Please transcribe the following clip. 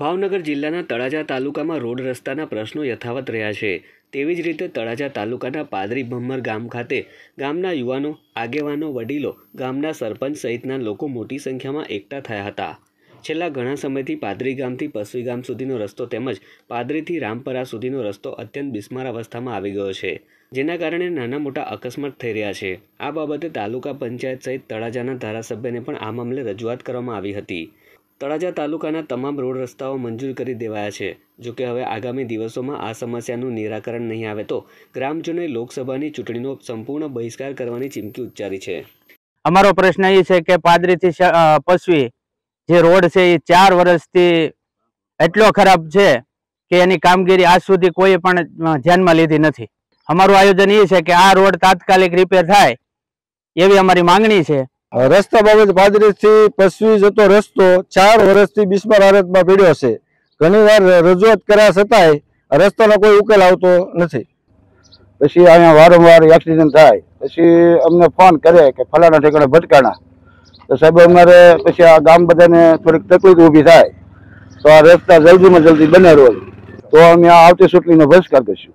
ભાવનગર જિલ્લાના તળાજા તાલુકામાં રોડ રસ્તાના પ્રશ્નો યથાવત રહ્યા છે તેવી જ રીતે તળાજા તાલુકાના પાદરી ભમ્મર ગામ ખાતે ગામના યુવાનો આગેવાનો વડીલો ગામના સરપંચ સહિતના લોકો મોટી સંખ્યામાં એકઠા થયા હતા છેલ્લા ઘણા સમયથી પાદરી ગામથી પસવી ગામ સુધીનો રસ્તો તેમજ પાદરીથી રામપરા સુધીનો રસ્તો અત્યંત બિસ્માર અવસ્થામાં આવી ગયો છે જેના કારણે નાના મોટા અકસ્માત થઈ રહ્યા છે આ બાબતે તાલુકા પંચાયત સહિત તળાજાના ધારાસભ્યને પણ આ મામલે રજૂઆત કરવામાં આવી હતી તળાજા તાલુકાના તમામ રોડ રસ્તાઓ મંજૂર કરી દેવાયા છે જોકે હવે આગામી દિવસોમાં આ સમસ્યાનું નિરાકરણ નહીં આવે તો ગ્રામજનોએ લોકસભાની ચૂંટણીનો સંપૂર્ણ બહિષ્કાર કરવાની ચીમકી ઉચ્ચારી છે અમારો પ્રશ્ન એ છે કે પાદરીથી પશ્વી જે રોડ છે એ ચાર વર્ષથી એટલો ખરાબ છે કે એની કામગીરી આજ સુધી કોઈ પણ ધ્યાનમાં લીધી નથી અમારું આયોજન એ છે કે આ રોડ તાત્કાલિક રિપેર થાય એવી અમારી માંગણી છે રસ્તા બાબત પાદરેથી પસવી જતો રસ્તો ચાર વર્ષથી બિસ્માર હાલતમાં પીડ્યો છે ઘણીવાર રજૂઆત કર્યા છતાંય રસ્તાનો કોઈ ઉકેલ આવતો નથી પછી અહીંયા વારંવાર એક્સિડન્ટ થાય પછી અમને ફોન કરે કે ફલાણા ઠેકાણે ભટકાણા તો સાહેબ અમારે પછી આ ગામ બધાને થોડીક તકલીફ ઊભી થાય તો આ રસ્તા જલ્દીમાં જલ્દી બને રોજ તો અમે આ આવતી ચૂંટણીનો બહિષ્કાર દઈશું